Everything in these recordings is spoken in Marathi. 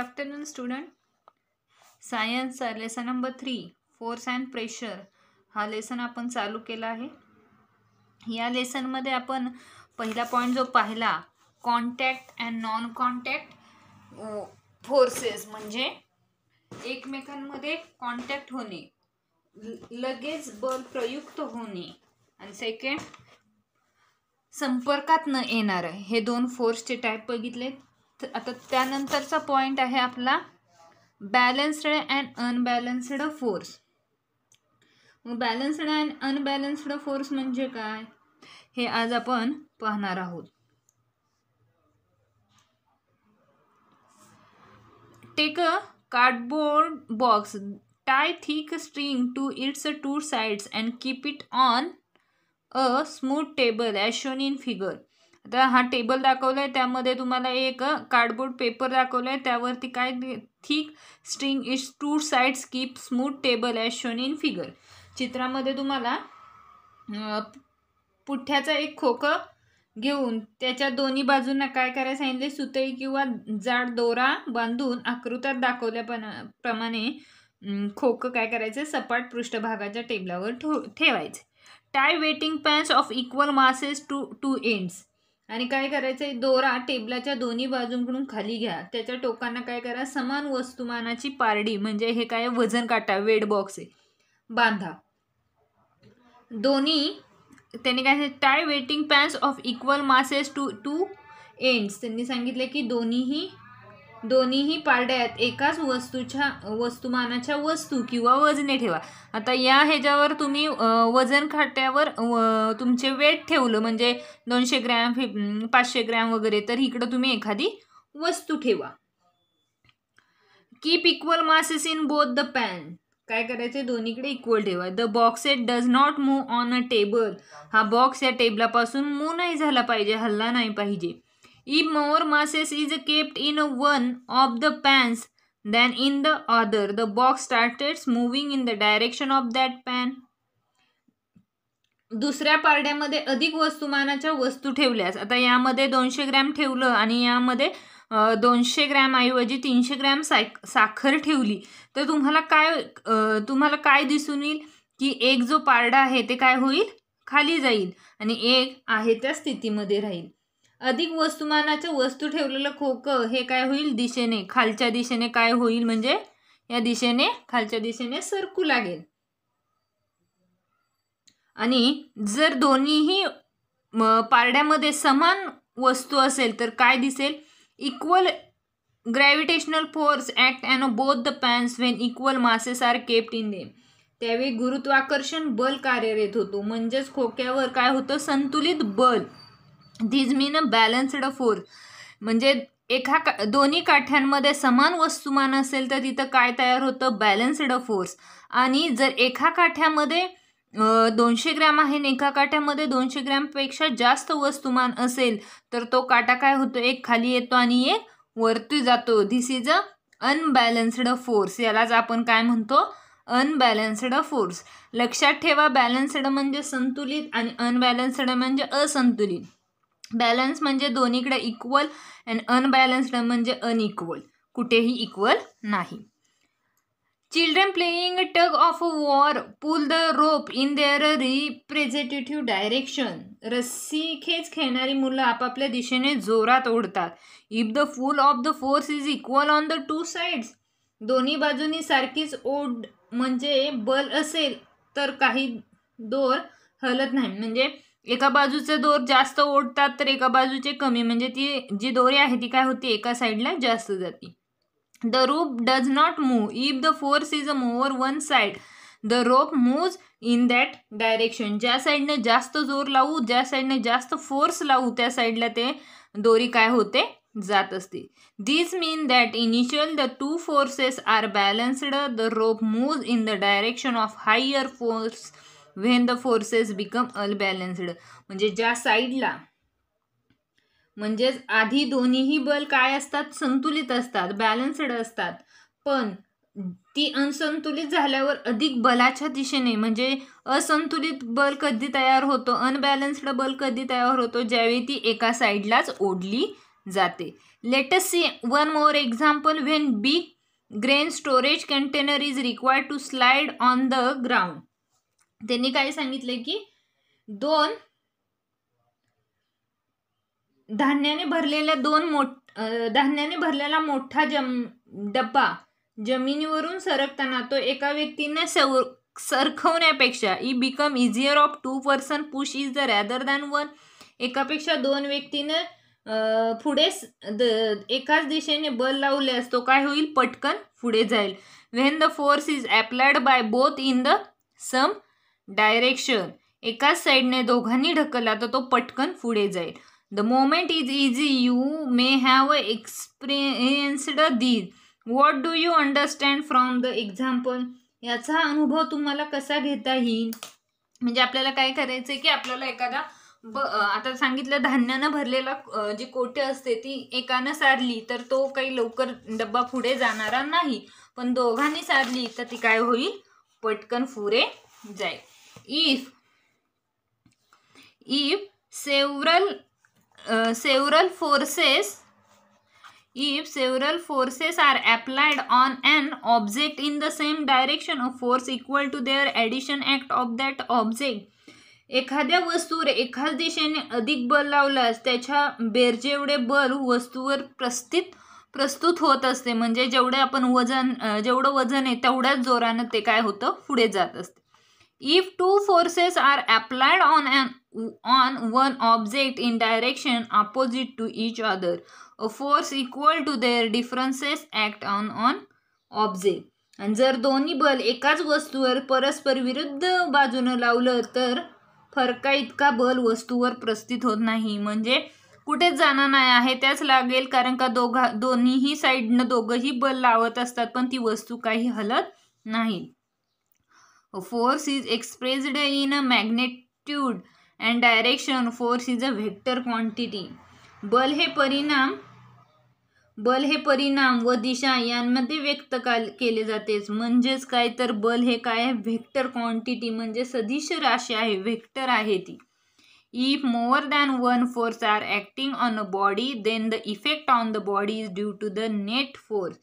afternoon student सायन्सचा lesson number three force and pressure हा लेसन आपण चालू केला आहे या लेसनमध्ये आपण पहिला पॉइंट जो पाहिला contact and non contact forces म्हणजे एकमेकांमध्ये कॉन्टॅक्ट होणे लगेच बल प्रयुक्त होणे आणि सेकंड संपर्कात न येणार हे दोन फोर्सचे टाईप बघितलेत आता त्यानंतरचा पॉईंट आहे आपला बॅलन्स्ड अँड अनबॅलन्स्ड फोर्स मग बॅलन्स्ड अँड अनबॅलन्स्ड फोर्स म्हणजे काय हे आज आपण पाहणार आहोत take a cardboard box tie thick string to its two sides and keep it on a smooth table as shown in figure आता हा टेबल दाखवला आहे त्यामध्ये तुम्हाला एक कार्डबोर्ड पेपर दाखवला आहे त्यावरती काय thick string is two sides keep smooth table as shown in figure चित्रामध्ये तुम्हाला पुठ्ठ्याचा एक खोकं घेऊन त्याच्या दोन्ही बाजूंना काय करायला सांगितले सुतई किंवा जाड दोरा बांधून आकृतात दाखवल्याप्रमाणे प्रमाणे खोकं काय करायचं सपाट पृष्ठभागाच्या टेबलावर ठेवायचे tie weighing pans of equal masses to two ends आणि काय करायचं आहे दोरा टेबलाच्या दोन्ही बाजूंकडून खाली घ्या त्याच्या टोकांना काय करा समान वस्तुमानाची पारडी म्हणजे हे काय वजन काटा वेट बॉक्स आहे बांधा दोन्ही त्यांनी काय tie weighing pans of equal masses to two ends त्यांनी सांगितले की दोन्हीही दोन्हीही पारड्यात एकाच वस्तूच्या वस्तुमानाच्या वस्तू किंवा वजने ठेवा आता या ह्याच्यावर तुम्ही वजन खाट्यावर तुमचे वेट ठेवलं म्हणजे दोनशे ग्रॅम फि पाचशे ग्रॅम वगैरे तर इकडं तुम्ही एखादी वस्तू ठेवा keep equal masses in both the pan काय करायचे दोन्हीकडे इक्वल ठेवा the box at does not move on a table हा बॉक्स या टेबलापासून मूव नाही झाला पाहिजे हल्ला नाही पाहिजे If more masses is kept in one of the pans than in the other, the box starts moving in the direction of that pan. दुसऱ्या पारड्यामध्ये अधिक वस्तुमानाच्या वस्तू ठेवल्यास आता यामध्ये दोनशे ग्रॅम ठेवलं आणि यामध्ये दोनशे ग्रॅमऐवजी तीनशे ग्रॅम साखर ठेवली तर तुम्हाला काय तुम्हाला काय दिसून येईल की एक जो पारडा आहे ते काय होईल खाली जाईल आणि एक आहे त्या स्थितीमध्ये राहील अधिक वस्तुमानाचं वस्तू ठेवलेलं खोकं हे काय होईल दिशेने खालच्या दिशेने काय होईल म्हणजे या दिशेने खालच्या दिशेने सरकू लागेल आणि जर दोन्हीही पारड्यामध्ये समान वस्तू असेल तर काय दिसेल equal gravitational force act and both the pans when equal masses are kept in them त्यावेळी गुरुत्वाकर्षण बल कार्यरत होतो म्हणजेच खोक्यावर काय होतं संतुलित बल धीज मीन अ बॅलन्स्ड फोर्स म्हणजे एका का दोन्ही काठ्यांमध्ये समान वस्तुमान असेल तर तिथं काय तयार होतं बॅलन्स्ड फोर्स आणि जर एका काठ्यामध्ये दोनशे ग्रॅम आहे एका काठ्यामध्ये दोनशे ग्रॅमपेक्षा जास्त वस्तुमान असेल तर तो काटा काय होतो एक खाली येतो आणि एक वरती जातो this is a unbalanced force यालाच आपण काय म्हणतो अनबॅलन्स्ड फोर्स लक्षात ठेवा बॅलन्स्ड म्हणजे संतुलित आणि अनबॅलन्स्ड म्हणजे असंतुलित बॅलन्स म्हणजे दोन्हीकडे इक्वल अँड अनबॅलन्स्ड म्हणजे अनइक्वल कुठेही इक्वल नाही children playing tug of war pull the rope in their representative direction रस्सी खेच खेळणारी मुलं आपापल्या दिशेने जोरात ओढतात if the full of the force is equal on the two sides दोन्ही बाजूनी सारखीच ओढ म्हणजे बल असेल तर काही दोर हलत नाही म्हणजे एका बाजूचे दोर जास्त ओढतात तर एका बाजूचे कमी म्हणजे ती जी दोरी आहे ती काय होती एका साईडला जास्त जाते the rope does not move if the force is a more one side the rope moves in that direction ज्या साईडने जास्त जोर लावू ज्या साईडने जास्त फोर्स लावू त्या साईडला ते दोरी काय होते जात असते this mean that initial the two forces are balanced the rope moves in the direction of higher force when the forces become unbalanced म्हणजे ज्या साईडला म्हणजेच आधी दोन्हीही बल काय असतात संतुलित असतात बॅलन्स्ड असतात पण ती असंतुलित झाल्यावर अधिक बलाच्या दिशेने म्हणजे असंतुलित बल कधी तयार होतो अनबॅलन्स्ड बल कधी तयार होतो ज्यावेळी ती एका साईडलाच ओढली जाते let's see one more example when big grain storage container is required to slide on the ground त्यांनी काय सांगितले की दोन धान्याने भरलेल्या दोन मोठ धान्याने भरलेला मोठा जम डब्बा जमिनीवरून सरकताना तो एका व्यक्तीने सव सरखवण्यापेक्षा ई become easier of two person push is the rather than one एकापेक्षा दोन व्यक्तीने पुढे एकाच दिशेने बल लावले असतो काय होईल पटकन पुढे जाईल when the force is applied by both in the same direction एकाच साईडने दोघांनी ढकलला तर तो पटकन पुढे जाईल the moment is easy you may have a experienced these what do you understand from the example याचा अनुभव तुम्हाला कसा घेता येईल म्हणजे आपल्याला काय करायचं आहे की आपल्याला एखादा ब आता सांगितलं धान्यानं भरलेला जी कोटे असते ती एकानं सारली तर तो काही लवकर डब्बा पुढे जाणारा नाही पण दोघांनी सारली तर ती काय होईल पटकन फुरे जाईल if if several uh, several forces if several forces are applied on an object in the same direction a force equal to their addition act of that object एखाद्या वस्तूवर एकाच दिशेने अधिक बल लावल्यास त्याच्या बेरजेवढे बल वस्तूवर प्रस्थित प्रस्तुत होत असते म्हणजे जेवढे आपण वजन जेवढं वजन आहे तेवढ्याच जोरानं ते काय होतं पुढे जात असते if two forces are applied on an on one object in direction opposite to each other a force equal to their differences act on on object आणि जर दोन्ही बल एकाच वस्तूवर परस्पर विरुद्ध बाजूनं लावलं तर फरका इतका बल वस्तूवर प्रस्थित होत नाही म्हणजे कुठेच जाणार नाही आहे त्याच लागेल कारण का दोघा दोन्हीही साईडनं दोघंही बल लावत असतात पण ती वस्तू काही हलत नाही force is expressed in a magnitude and direction force is a vector quantity बल हे परिणाम बल हे परिणाम व दिशा यांमध्ये व्यक्त केले जातेच म्हणजेच काय तर बल हे काय आहे व्हेक्टर क्वांटिटी म्हणजे सदिश राशी आहे व्हेक्टर आहे ती if more than one force are acting on a body then the effect on the body is due to the net force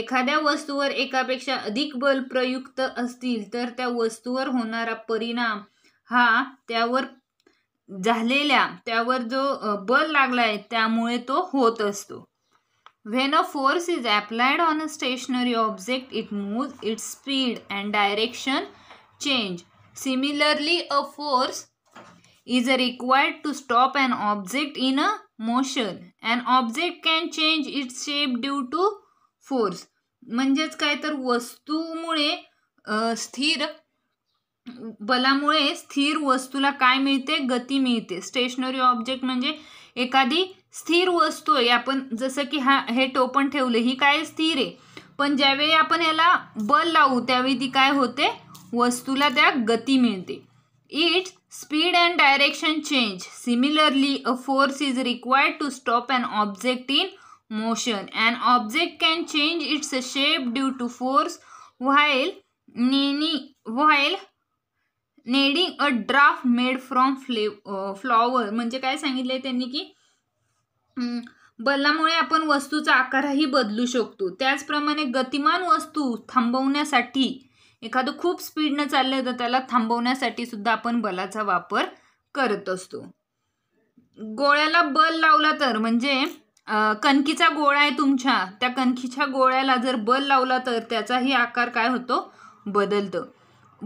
एखाद्या वस्तूवर एकापेक्षा अधिक बल प्रयुक्त असतील तर त्या वस्तूवर होणारा परिणाम हा त्यावर झालेल्या त्यावर जो बल लागला आहे त्यामुळे तो होत असतो when a force is applied on a stationary object it moves its speed and direction change similarly a force a required to stop and object in a motion and object can change its shape due to force म्हणजेच काय तर वस्तूमुळे स्थिर बलामुळे स्थिर वस्तूला काय मिळते गती मिळते स्टेशनरी ऑब्जेक्ट म्हणजे एखादी स्थिर वस्तू आहे आपण जसं की हा हे टोपण ठेवले ही काय स्थिर आहे पण ज्यावेळी आपण याला बल लावू त्यावेळी ती काय होते वस्तूला त्या गती मिळते it speed and direction change similarly a force is required to stop and object in motion object An change its a shape due to force force while while kneading a draft made from फ्ले फ्लॉवर म्हणजे काय सांगितलंय त्यांनी की बलामुळे आपण वस्तूचा आकारही बदलू शकतो त्याचप्रमाणे गतिमान वस्तू थांबवण्यासाठी एखादं खूप स्पीडनं चाललं तर त्याला थांबवण्यासाठी सुद्धा आपण बलाचा वापर करत असतो गोळ्याला बल लावला तर म्हणजे कणकीचा गोळा आहे तुमच्या त्या कणकीच्या गोळ्याला जर बल लावला तर त्याचाही आकार काय होतो बदलतो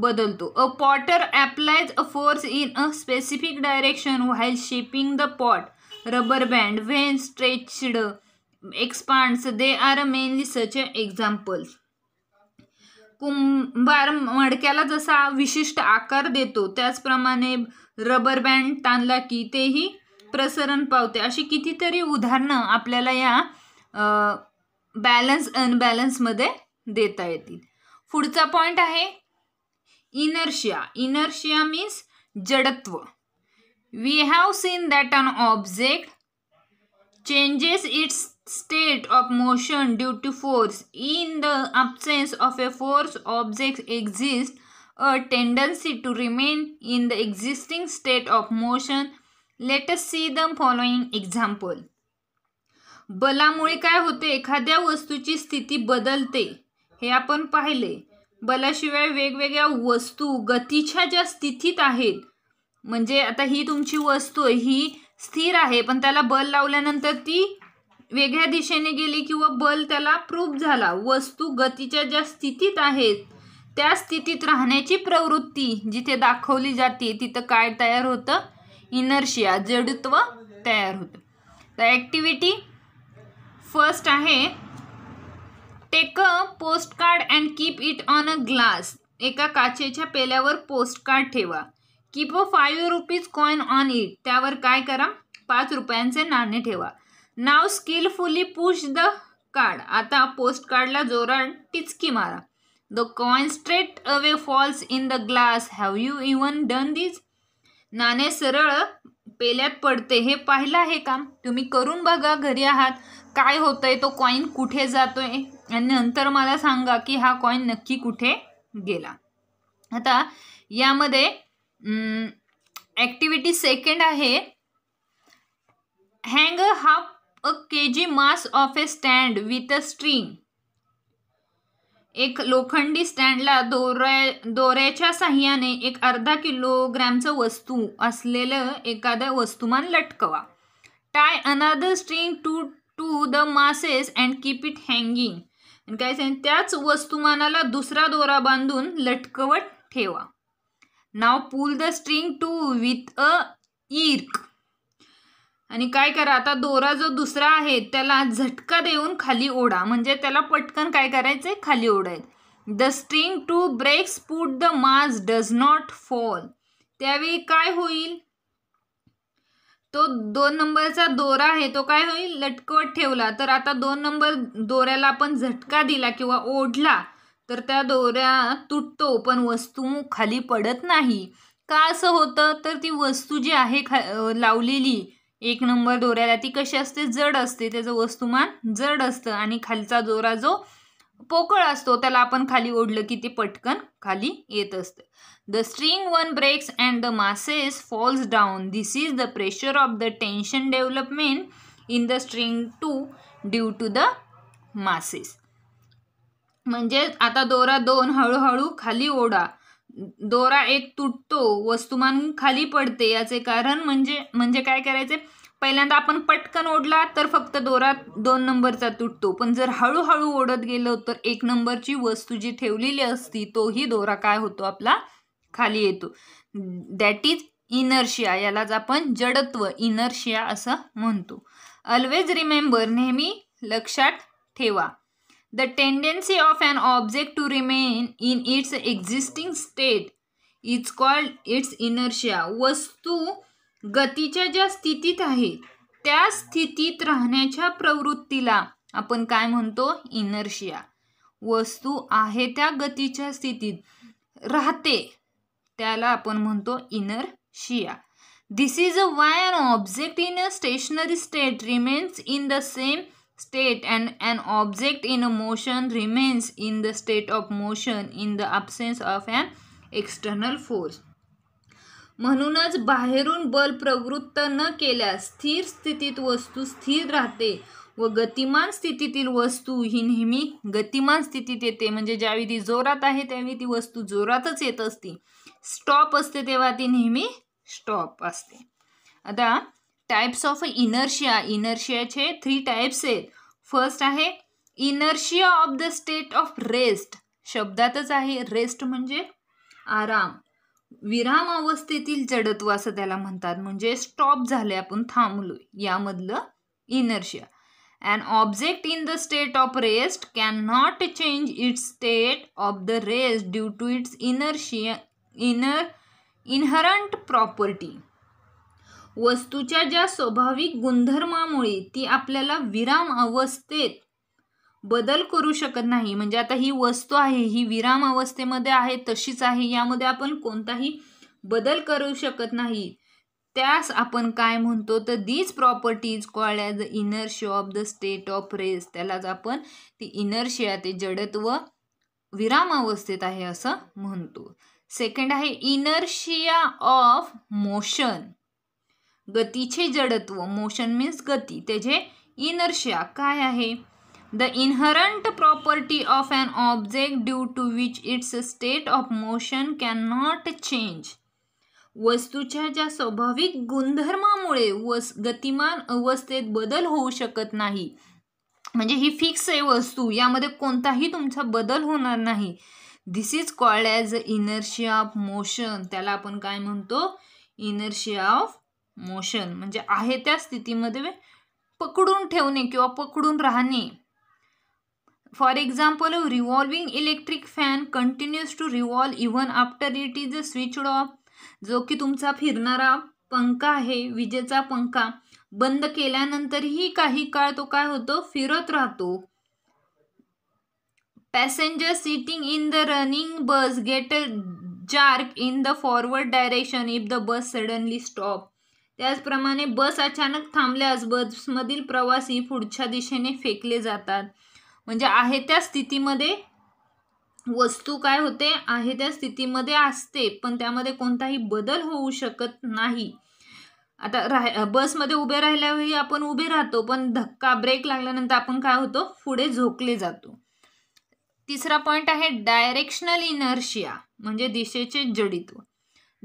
बदलतो a potter applies a force in a specific direction while shaping the pot rubber band when stretched expands they are mainly such examples कुंभार मडक्याला जसा विशिष्ट आकार देतो त्याचप्रमाणे रबर बँड ताणला की तेही प्रसरण पावते अशी कितीतरी उदाहरणं आपल्याला या बॅलन्स अनबॅलन्समध्ये देता येतील पुढचा पॉईंट आहे इनर्शिया इनर्शिया मीन्स जडत्व we have seen that an object changes its state of motion due to force in the absence of a force object exist a tendency to remain in the existing state of motion let us see the following example बलामुळे काय होते एखाद्या वस्तूची स्थिती बदलते हे आपण पाहिले बलाशिवाय वेगवेगळ्या वस्तू गतीच्या ज्या स्थितीत आहेत म्हणजे आता ही तुमची वस्तू आहे ही स्थिर आहे पण त्याला बल लावल्यानंतर ती वेगळ्या दिशेने गेली किंवा बल त्याला प्रूफ झाला वस्तू गतीच्या ज्या स्थितीत आहेत त्या स्थितीत राहण्याची प्रवृत्ती जिथे दाखवली जाते तिथं काय तयार होतं इनर्शिया जडत्व तयार होतं द ॲक्टिव्हिटी फर्स्ट आहे take a post card and keep it on a glass एका काचेच्या पेल्यावर पोस्ट कार्ड ठेवा keep a rupees coin on it त्यावर काय करा पाच रुपयांचे नाणे ठेवा now skilfully push the card आता पोस्ट कार्डला जोरात टिचकी मारा the coin straight away falls in the glass have you even done this नाणे सरळ पेल्यात पडते हे पाहिलं आहे का तुम्ही करून बघा घरी आहात काय आहे तो कॉईन कुठे जातोय आणि नंतर मला सांगा की हा कॉईन नक्की कुठे गेला आता यामध्ये ॲक्टिव्हिटी सेकंड आहे hang half a K G mass of a stand with a string एक लोखंडी स्टँडला दोऱ्या दोऱ्याच्या साह्याने एक अर्धा किलोग्रॅमचं वस्तू असलेलं एखादं वस्तुमान लटकवा tie another string two to the masses and keep it hanging काय सांग त्याच वस्तुमानाला दुसरा दोरा बांधून लटकवत ठेवा now pull the string two with a jerk आणि काय करा आता दोरा जो दुसरा आहे त्याला झटका देऊन खाली ओढा म्हणजे त्याला पटकन काय करायचं आहे खाली ओढायचं the string two breaks but the mass does not fall त्यावेळी काय होईल तो दोन नंबरचा दोरा आहे तो काय होईल लटकवत ठेवला तर आता दोन नंबर दोऱ्याला आपण झटका दिला किंवा ओढला तर त्या दोऱ्या तुटतो पण वस्तू खाली पडत नाही का असं होतं तर ती वस्तू जी आहे खा लावलेली एक नंबर दोऱ्याला ती कशी असते जड असते त्याचं वस्तुमान जड असतं आणि खालचा दोरा जो पोकळ असतो त्याला आपण खाली ओढलं की ते पटकन खाली येत असतं the string one breaks and the masses falls down this is the pressure of the tension development in the string two due to the masses म्हणजे आता दोरा दोन हळूहळू खाली ओढा दोरा एक तुटतो वस्तुमान खाली पडते याचे कारण म्हणजे म्हणजे काय करायचे पहिल्यांदा आपण पटकन ओढला तर फक्त दोरा दोन नंबरचा तुटतो पण जर हळूहळू ओढत गेलो तर एक नंबरची वस्तू जी ठेवलेली असती तोही दोरा काय होतो आपला खाली येतो दॅट इज इनर्शिया यालाच आपण जडत्व इनर्शिया असं म्हणतो ऑलवेज रिमेंबर नेहमी लक्षात ठेवा the tendency of an object to remain in its existing state is called its inertia वस्तू गतीच्या ज्या स्थितीत आहे त्या स्थितीत राहण्याच्या प्रवृत्तीला आपण काय म्हणतो इनर्शिया वस्तू आहे त्या गतीच्या स्थितीत राहते त्याला आपण म्हणतो inertia this is a why an object in a stationary state remains in the same state and an object in a motion remains in the state of motion in the absence of an external force म्हणूनच बाहेरून बल प्रवृत्त न केल्यास स्थिर स्थितीत वस्तू स्थिर राहते व गतिमान स्थितीतील वस्तू ही नेहमी गतिमान स्थितीत येते म्हणजे ज्यावेळी ती जोरात आहे त्यावेळी ती वस्तू जोरातच येत असते स्टॉप असते तेव्हा ती नेहमी स्टॉप असते आता टाईप्स ऑफ इनर्शिया इनर्शियाचे थ्री टाईप्स आहेत फर्स्ट आहे inertia of the state of rest शब्दातच आहे रेस्ट म्हणजे आराम विराम अवस्थेतील जडत्व असं त्याला म्हणतात म्हणजे स्टॉप झाले आपण थांबलो यामधलं inertia and object in the state of rest can not change its state of the rest due to its inertia inner inherent property वस्तूच्या ज्या स्वाभाविक गुणधर्मामुळे ती आपल्याला विराम अवस्थेत बदल करू शकत नाही म्हणजे आता ही वस्तू आहे ही विराम अवस्थेमध्ये आहे तशीच आहे यामध्ये आपण कोणताही बदल करू शकत नाही त्यास आपण काय म्हणतो तर these properties call as the inertia of the state of rest त्यालाच आपण ती इनर्शिया ते जडत्व विराम अवस्थेत आहे असं म्हणतो सेकंड आहे इनर्शिया ऑफ मोशन गतीचे जडत्व मोशन मीन्स गती त्याचे इनर्शिया काय आहे the inherent property of an object due to which its state of motion can not change वस्तूच्या ज्या स्वाभाविक गुणधर्मामुळे वस गतिमान अवस्थेत बदल होऊ शकत नाही म्हणजे ही फिक्स आहे वस्तू यामध्ये कोणताही तुमचा बदल होणार नाही this is called as a inertia of motion त्याला आपण काय म्हणतो इनर्शिया ऑफ मोशन म्हणजे आहे त्या स्थितीमध्ये पकडून ठेवणे किंवा पकडून राहणे for example revolving electric fan continuous to revolve even after it is switch off जो की तुमचा फिरणारा पंखा आहे विजेचा पंखा बंद केल्यानंतरही काही काळ तो काय होतो फिरत राहतो passenger sitting in the running bus get jerk in the forward direction if the bus suddenly stop त्याचप्रमाणे बस अचानक थांबल्यास बसमधील प्रवासी पुढच्या दिशेने फेकले जातात म्हणजे आहे त्या स्थितीमध्ये वस्तू काय होते आहे त्या स्थितीमध्ये असते पण त्यामध्ये कोणताही बदल होऊ शकत नाही आता राह बसमध्ये उभे राहिल्यावेळी आपण उभे राहतो पण धक्का ब्रेक लागल्यानंतर आपण काय होतो पुढे झोकले जातो तिसरा पॉईंट आहे डायरेक्शनल इनर्शिया म्हणजे दिशेचे जडित्व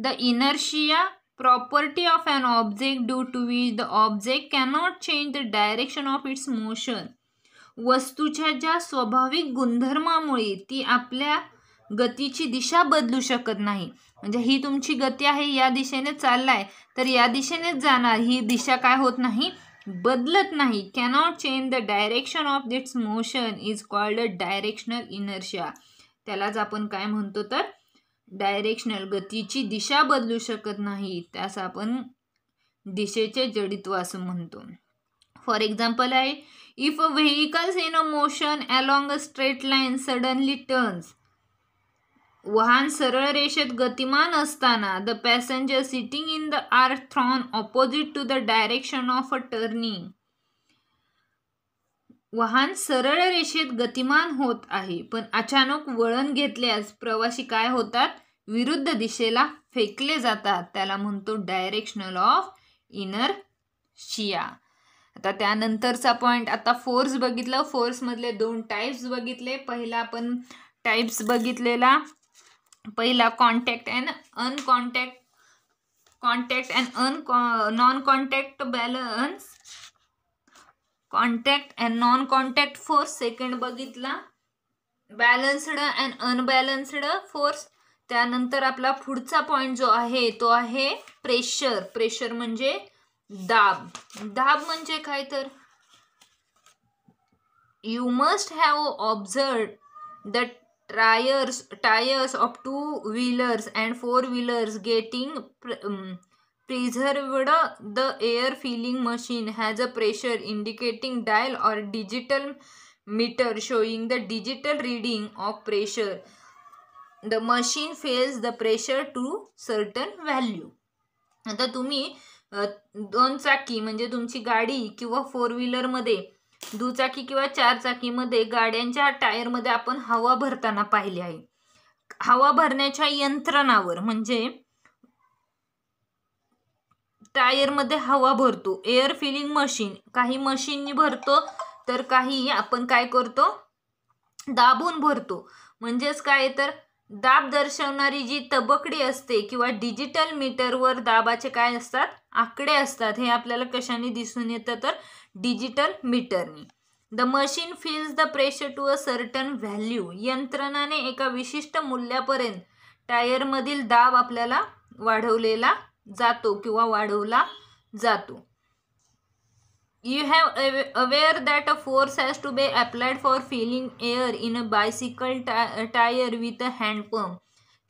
the inertia property of an object due to which the object cannot change the direction of its motion वस्तूच्या ज्या स्वाभाविक गुणधर्मामुळे ती आपल्या गतीची दिशा बदलू शकत नाही म्हणजे ही तुमची गती आहे या दिशेने चाललाय तर या दिशेनेच जाणार ही दिशा काय होत नाही बदलत नाही cannot change the direction of its motion is called directional inertia त्यालाच आपण काय म्हणतो तर डायरेक्शनल गतीची दिशा बदलू शकत नाही त्यास आपण दिशेचे जडित्व असं म्हणतो फॉर एक्झाम्पल आहे if a vehicles in a motion along a straight line suddenly turns वाहन सरळ रेषेत गतिमान असताना the passenger sitting in the are thrown opposite to the direction of a turning वाहन सरळ रेषेत गतिमान होत आहे पण अचानक वळण घेतल्यास प्रवासी काय होतात विरुद्ध दिशेला फेकले जातात त्याला म्हणतो डायरेक्शनल ऑफ इनर शिया आता त्यानंतरचा पॉईंट आता फोर्स बघितलं फोर्समधले दोन टाईप्स बघितले पहिला आपण टाईप्स बघितलेला पहिला contact and uncontact contact and an non contact balance contact and non contact force second बघितला बॅलन्स्ड अँड अनबॅलन्स्ड फोर्स त्यानंतर आपला पुढचा पॉईंट जो आहे तो आहे प्रेशर प्रेशर म्हणजे दाब दाब म्हणजे काय तर you must have observe the tyres tyres of two wheelers and four wheelers getting preserved the air filling machine has a pressure indicating dial or digital meter showing the digital reading of pressure the machine fails the pressure to certain value आता तुम्ही दोन चाकी म्हणजे तुमची गाडी किंवा फोर व्हीलरमध्ये दुचाकी किंवा चार चाकीमध्ये गाड्यांच्या टायरमध्ये आपण हवा भरताना पाहिले आहे हवा भरण्याच्या यंत्रणावर म्हणजे टायरमध्ये हवा भरतो एअर फिलिंग मशीन काही मशीननी भरतो तर काही आपण काय करतो दाबून भरतो म्हणजेच काय तर दाब दर्शवणारी जी तबकडी असते किंवा डिजिटल मीटरवर दाबाचे काय असतात आकडे असतात हे आपल्याला कशाने दिसून येतं तर डिजिटल मीटरनी the machine fills the pressure to a certain value यंत्रणाने एका विशिष्ट मूल्यापर्यंत टायरमधील दाब आपल्याला वाढवलेला जातो किंवा वाढवला जातो you have aware that a force has to be applied for filling air in a bicycle tie tyre with a hand pump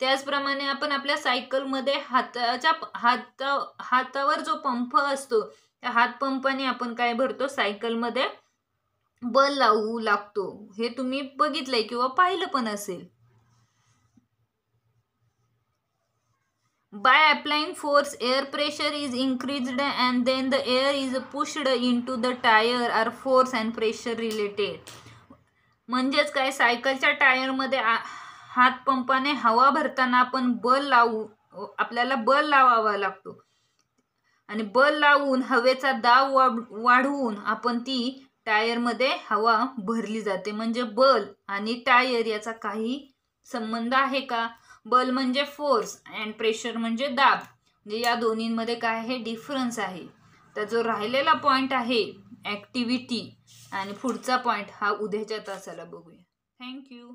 त्याचप्रमाणे आपण आपल्या सायकलमध्ये हाताच्या हाता हातावर जो पंप असतो त्या हातपंपाने आपण काय भरतो सायकलमध्ये बल लावू लागतो हे तुम्ही बघितलंय किंवा पाहिलं पण असेल By applying force, air pressure is increased and then the air is pushed into the tyre are force and pressure related म्हणजेच काय सायकलच्या टायरमध्ये हात पंपाने हवा भरताना आपण बल लावू आपल्याला बल लावावा लागतो आणि बल लावून हवेचा दाब वाढवून आपण ती टायरमध्ये हवा भरली जाते म्हणजे बल आणि टायर याचा काही संबंध आहे का बल म्हणजे फोर्स अँड प्रेशर म्हणजे दाब म्हणजे या दोन्हींमध्ये काय आहे डिफरन्स आहे तर जो राहिलेला पॉईंट आहे ॲक्टिव्हिटी आणि पुढचा पॉईंट हा उद्याच्या तासाला बघूया थँक्यू